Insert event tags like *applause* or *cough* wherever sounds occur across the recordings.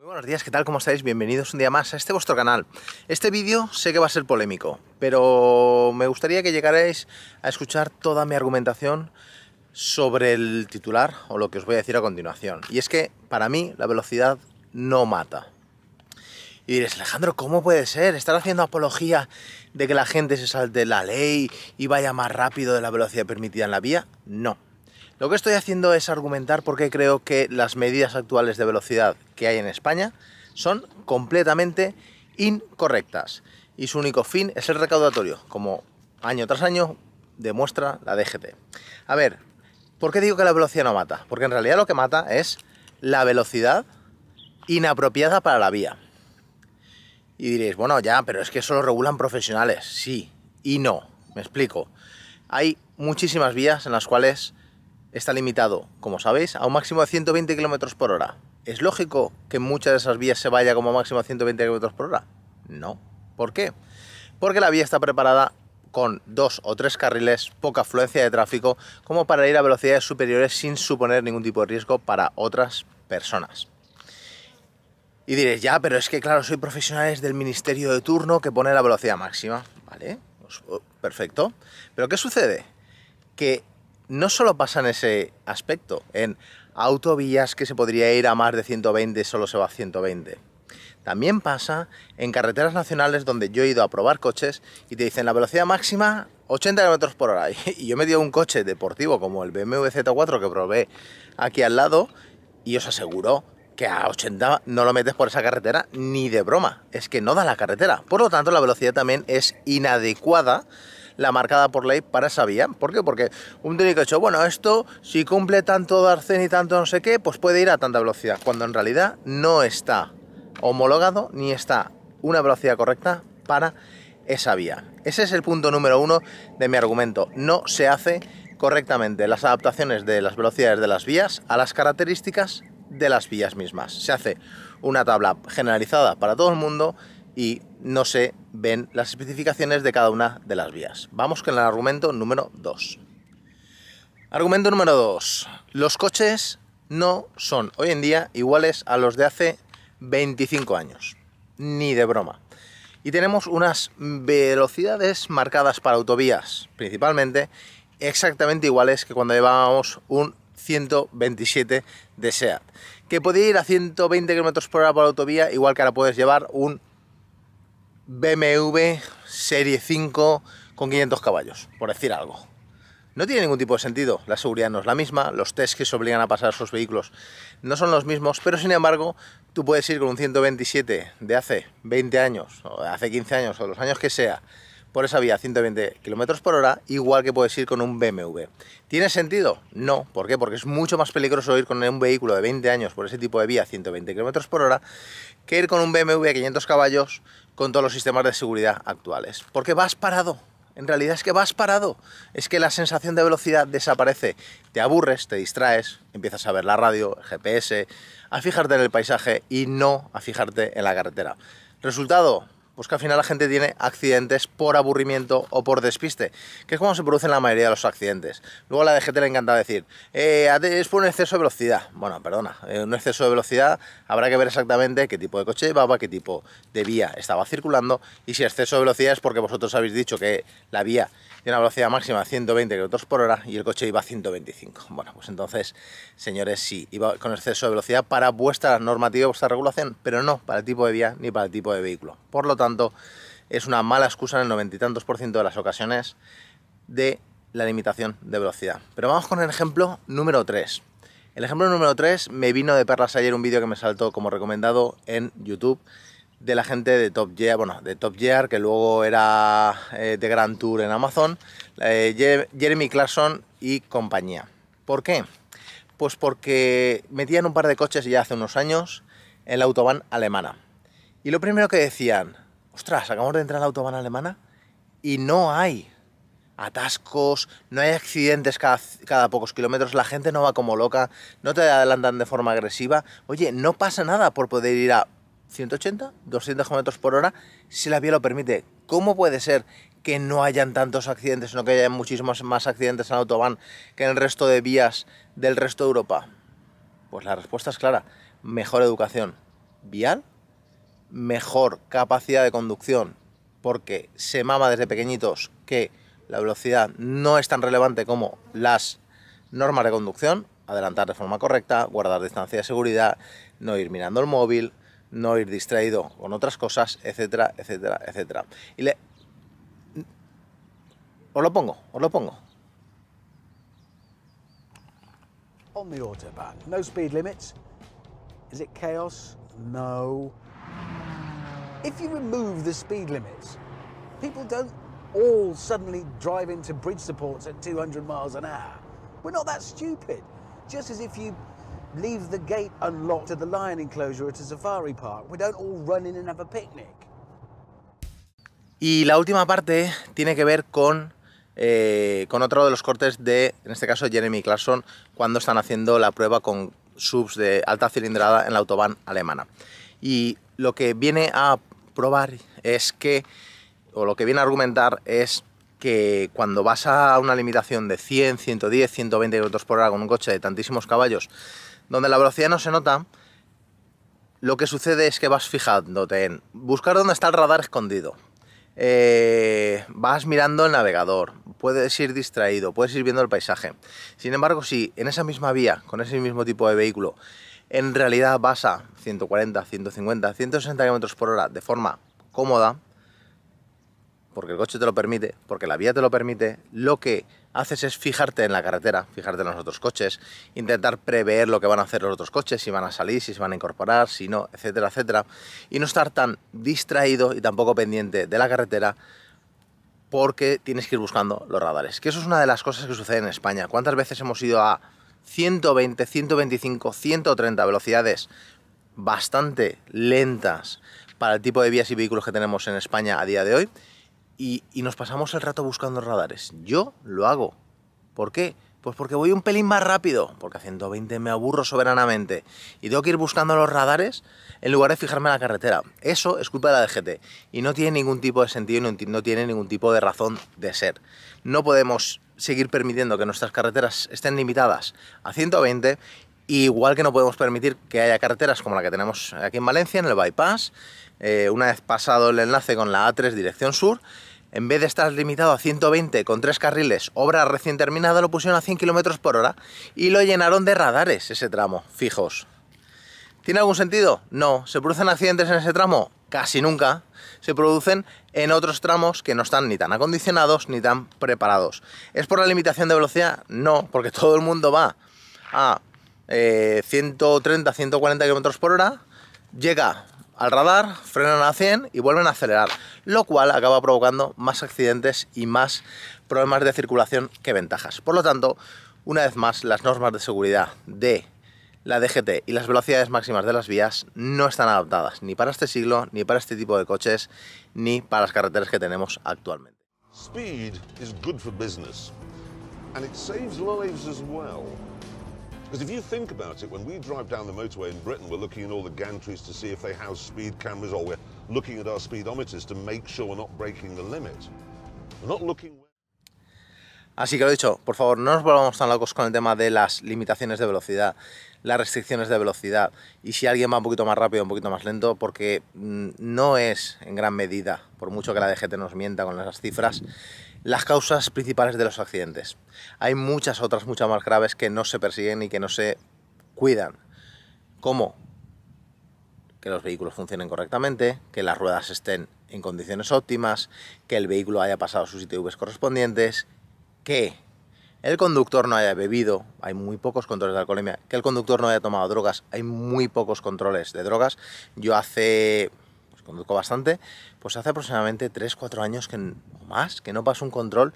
Muy buenos días, ¿qué tal? ¿Cómo estáis? Bienvenidos un día más a este vuestro canal. Este vídeo sé que va a ser polémico, pero me gustaría que llegarais a escuchar toda mi argumentación sobre el titular o lo que os voy a decir a continuación. Y es que, para mí, la velocidad no mata. Y diréis, Alejandro, ¿cómo puede ser? Estar haciendo apología de que la gente se salte la ley y vaya más rápido de la velocidad permitida en la vía. No, lo que estoy haciendo es argumentar por qué creo que las medidas actuales de velocidad que hay en España son completamente incorrectas y su único fin es el recaudatorio, como año tras año demuestra la DGT. A ver, ¿por qué digo que la velocidad no mata? Porque en realidad lo que mata es la velocidad inapropiada para la vía. Y diréis, bueno, ya, pero es que eso lo regulan profesionales. Sí y no, me explico. Hay muchísimas vías en las cuales está limitado, como sabéis, a un máximo de 120 km por hora. ¿Es lógico que muchas de esas vías se vaya como máximo a 120 km por hora? No. ¿Por qué? Porque la vía está preparada con dos o tres carriles, poca afluencia de tráfico, como para ir a velocidades superiores sin suponer ningún tipo de riesgo para otras personas. Y diréis, ya, pero es que claro, soy profesionales del ministerio de turno que pone la velocidad máxima. Vale, pues, oh, perfecto. Pero ¿qué sucede? Que no solo pasa en ese aspecto, en autovías que se podría ir a más de 120 solo se va a 120. También pasa en carreteras nacionales donde yo he ido a probar coches y te dicen la velocidad máxima 80 km por hora. *laughs* Y yo me dio un coche deportivo como el BMW Z4 que probé aquí al lado y os aseguro que a 80 no lo metes por esa carretera ni de broma. Es que no da la carretera. Por lo tanto, la velocidad también es inadecuada la marcada por ley para esa vía. ¿Por qué? Porque un técnico ha dicho, bueno, esto si cumple tanto arcén y tanto no sé qué, pues puede ir a tanta velocidad, cuando en realidad no está homologado ni está una velocidad correcta para esa vía. Ese es el punto número uno de mi argumento. No se hace correctamente las adaptaciones de las velocidades de las vías a las características de las vías mismas. Se hace una tabla generalizada para todo el mundo y no se ven las especificaciones de cada una de las vías. Vamos con el argumento número 2. Argumento número 2. Los coches no son hoy en día iguales a los de hace 25 años. Ni de broma. Y tenemos unas velocidades marcadas para autovías, principalmente, exactamente iguales que cuando llevábamos un 127 de SEAT. Que podía ir a 120 km por hora por autovía, igual que ahora puedes llevar un BMW Serie 5 con 500 caballos, por decir algo. No tiene ningún tipo de sentido, la seguridad no es la misma, los test que se obligan a pasar a sus vehículos no son los mismos, pero sin embargo tú puedes ir con un 127 de hace 20 años, o hace 15 años, o los años que sea, por esa vía 120 km por hora, igual que puedes ir con un BMW. ¿Tiene sentido? No. ¿Por qué? Porque es mucho más peligroso ir con un vehículo de 20 años por ese tipo de vía 120 km por hora que ir con un BMW a 500 caballos con todos los sistemas de seguridad actuales. Porque vas parado. En realidad es que vas parado. Es que la sensación de velocidad desaparece. Te aburres, te distraes, empiezas a ver la radio, el GPS, a fijarte en el paisaje y no a fijarte en la carretera. Resultado, pues que al final la gente tiene accidentes por aburrimiento o por despiste, que es como se producen la mayoría de los accidentes. Luego la DGT le encanta decir, eh, es por un exceso de velocidad. Bueno, perdona, eh, un exceso de velocidad habrá que ver exactamente qué tipo de coche llevaba, qué tipo de vía estaba circulando y si exceso de velocidad es porque vosotros habéis dicho que la vía tiene una velocidad máxima de 120 km por hora y el coche iba a 125. Bueno, pues entonces, señores, sí, iba con exceso de velocidad para vuestra normativa, vuestra regulación, pero no para el tipo de vía ni para el tipo de vehículo. Por lo tanto, es una mala excusa en el noventa y tantos por ciento de las ocasiones de la limitación de velocidad. Pero vamos con el ejemplo número 3. El ejemplo número 3 me vino de perlas ayer un vídeo que me saltó como recomendado en YouTube de la gente de Top Gear, bueno, de Top Gear, que luego era eh, de Grand Tour en Amazon, eh, Jeremy Clarkson y compañía. ¿Por qué? Pues porque metían un par de coches ya hace unos años en la autobahn alemana. Y lo primero que decían, ostras, acabamos de entrar en la autobahn alemana y no hay atascos, no hay accidentes cada, pocos kilómetros, la gente no va como loca, no te adelantan de forma agresiva. Oye, no pasa nada por poder ir a 180, 200 km por hora si la vía lo permite. ¿Cómo puede ser que no hayan tantos accidentes, no que haya muchísimos más accidentes en la autobahn que en el resto de vías del resto de Europa? Pues la respuesta es clara, mejor educación vial mejor capacidad de conducción porque se mama desde pequeñitos que la velocidad no es tan relevante como las normas de conducción, adelantar de forma correcta, guardar distancia de seguridad, no ir mirando el móvil, no ir distraído con otras cosas, etcétera, etcétera, etcétera. Y le... Os lo pongo, os lo pongo. On the autobahn, no speed limits. Is it chaos? No. If you remove the speed limits, people don't all suddenly drive into bridge supports at 200 miles an hour. We're not that stupid. Just as if you leave the gate unlocked at the lion enclosure at a safari park, we don't all run in and have a picnic. Y la última parte tiene que ver con, eh, con otro de los cortes de, en este caso, Jeremy Clarkson, cuando están haciendo la prueba con subs de alta cilindrada en la autobahn alemana. Y lo que viene a es que, o lo que viene a argumentar es que cuando vas a una limitación de 100, 110, 120 km por hora con un coche de tantísimos caballos, donde la velocidad no se nota, lo que sucede es que vas fijándote en buscar dónde está el radar escondido. Eh, vas mirando el navegador, puedes ir distraído, puedes ir viendo el paisaje. Sin embargo, si en esa misma vía, con ese mismo tipo de vehículo, en realidad vas a 140, 150, 160 km por hora de forma cómoda, porque el coche te lo permite, porque la vía te lo permite, lo que haces es fijarte en la carretera, fijarte en los otros coches, intentar prever lo que van a hacer los otros coches, si van a salir, si se van a incorporar, si no, etcétera, etcétera, y no estar tan distraído y tampoco pendiente de la carretera porque tienes que ir buscando los radares. Que eso es una de las cosas que sucede en España. ¿Cuántas veces hemos ido a 120, 125, 130 velocidades bastante lentas para el tipo de vías y vehículos que tenemos en España a día de hoy y, nos pasamos el rato buscando radares. Yo lo hago. ¿Por qué? Pues porque voy un pelín más rápido, porque a 120 me aburro soberanamente y tengo que ir buscando los radares en lugar de fijarme en la carretera. Eso es culpa de la DGT y no tiene ningún tipo de sentido, no tiene ningún tipo de razón de ser. No podemos seguir permitiendo que nuestras carreteras estén limitadas a 120, igual que no podemos permitir que haya carreteras como la que tenemos aquí en Valencia, en el bypass, eh, una vez pasado el enlace con la A3 dirección sur, en vez de estar limitado a 120 con tres carriles, obra recién terminada, lo pusieron a 100 km por hora y lo llenaron de radares ese tramo, fijos. ¿Tiene algún sentido? No. ¿Se producen accidentes en ese tramo? Casi nunca. Se producen en otros tramos que no están ni tan acondicionados ni tan preparados. ¿Es por la limitación de velocidad? No, porque *laughs* todo el mundo va a 130, 140 km por hora, llega al radar, frenan a 100 y vuelven a acelerar, lo cual acaba provocando más accidentes y más problemas de circulación que ventajas. Por lo tanto, una vez más, las normas de seguridad de la DGT y las velocidades máximas de las vías no están adaptadas ni para este siglo, ni para este tipo de coches, ni para las carreteras que tenemos actualmente. Speed is good for business and it saves lives as well. Because if you think about it, when we drive down the motorway in Britain, we're looking at all the gantries to see if they house speed cameras or we're looking at our speedometers to make sure we're not breaking the limit. We're not looking Así que lo dicho, por favor, no nos volvamos tan locos con el tema de las limitaciones de velocidad, las restricciones de velocidad y si alguien va un poquito más rápido, o un poquito más lento, porque mm, no es en gran medida, por mucho que la DGT nos mienta con las cifras, las causas principales de los accidentes. Hay muchas otras, muchas más graves que no se persiguen y que no se cuidan. Como que los vehículos funcionen correctamente, que las ruedas estén en condiciones óptimas, que el vehículo haya pasado sus ITVs correspondientes que el conductor no haya bebido, hay muy pocos controles de alcoholemia, que el conductor no haya tomado drogas, hay muy pocos controles de drogas. Yo hace, pues, conduzco bastante, pues hace aproximadamente 3-4 años que, o más que no paso un control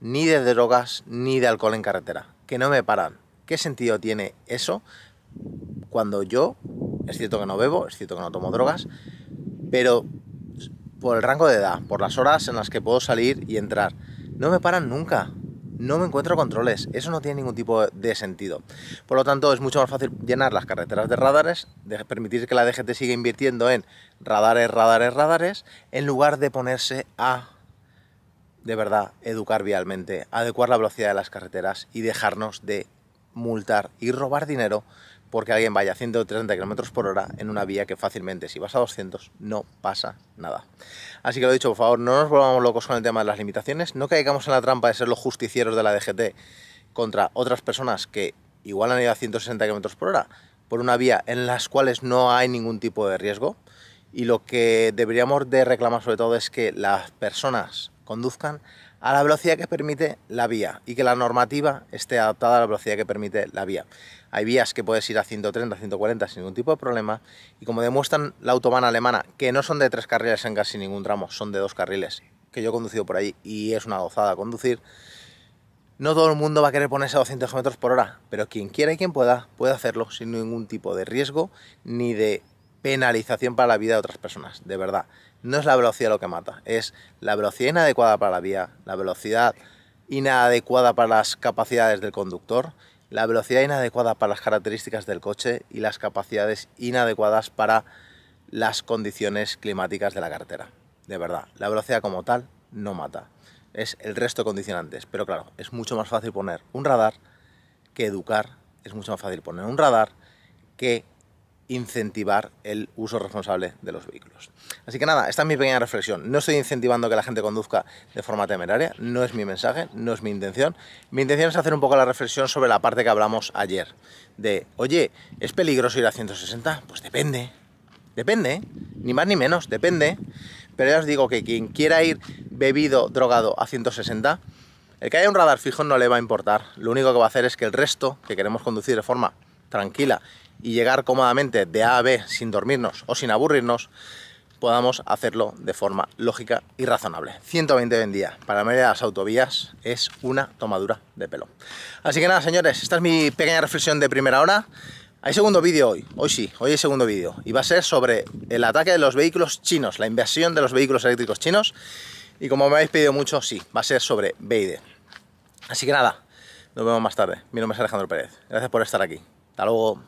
ni de drogas ni de alcohol en carretera, que no me paran. ¿Qué sentido tiene eso cuando yo, es cierto que no bebo, es cierto que no tomo drogas, pero por el rango de edad, por las horas en las que puedo salir y entrar, no me paran nunca no me encuentro controles. Eso no tiene ningún tipo de sentido. Por lo tanto, es mucho más fácil llenar las carreteras de radares, de permitir que la DGT siga invirtiendo en radares, radares, radares, en lugar de ponerse a, de verdad, educar vialmente, adecuar la velocidad de las carreteras y dejarnos de multar y robar dinero porque alguien vaya a 130 km por hora en una vía que fácilmente, si vas a 200, no pasa nada. Así que lo dicho, por favor, no nos volvamos locos con el tema de las limitaciones, no caigamos en la trampa de ser los justicieros de la DGT contra otras personas que igual han ido a 160 km por hora por una vía en las cuales no hay ningún tipo de riesgo. Y lo que deberíamos de reclamar sobre todo es que las personas conduzcan a la velocidad que permite la vía y que la normativa esté adaptada a la velocidad que permite la vía. Hay vías que puedes ir a 130, 140 sin ningún tipo de problema. Y como demuestran la autobahn alemana, que no son de tres carriles en casi ningún tramo, son de dos carriles, que yo he conducido por ahí y es una gozada conducir. No todo el mundo va a querer ponerse a 200 km por hora, pero quien quiera y quien pueda puede hacerlo sin ningún tipo de riesgo ni de penalización para la vida de otras personas, de verdad. No es la velocidad lo que mata, es la velocidad inadecuada para la vía, la velocidad inadecuada para las capacidades del conductor la velocidad inadecuada para las características del coche y las capacidades inadecuadas para las condiciones climáticas de la carretera. De verdad, la velocidad como tal no mata. Es el resto de condicionantes. Pero claro, es mucho más fácil poner un radar que educar. Es mucho más fácil poner un radar que incentivar el uso responsable de los vehículos. Así que nada, esta es mi pequeña reflexión. No estoy incentivando que la gente conduzca de forma temeraria, no es mi mensaje, no es mi intención. Mi intención es hacer un poco la reflexión sobre la parte que hablamos ayer, de, oye, ¿es peligroso ir a 160? Pues depende, depende, ni más ni menos, depende. Pero ya os digo que quien quiera ir bebido, drogado a 160, el que haya un radar fijo no le va a importar. Lo único que va a hacer es que el resto, que queremos conducir de forma tranquila y llegar cómodamente de A a B sin dormirnos o sin aburrirnos, podamos hacerlo de forma lógica y razonable. 120 en día para la mayoría de las autovías es una tomadura de pelo. Así que nada, señores, esta es mi pequeña reflexión de primera hora. Hay segundo vídeo hoy, hoy sí, hoy hay segundo vídeo, y va a ser sobre el ataque de los vehículos chinos, la invasión de los vehículos eléctricos chinos, y como me habéis pedido mucho, sí, va a ser sobre BID. Así que nada, nos vemos más tarde. Mi nombre es Alejandro Pérez, gracias por estar aquí. Hasta luego.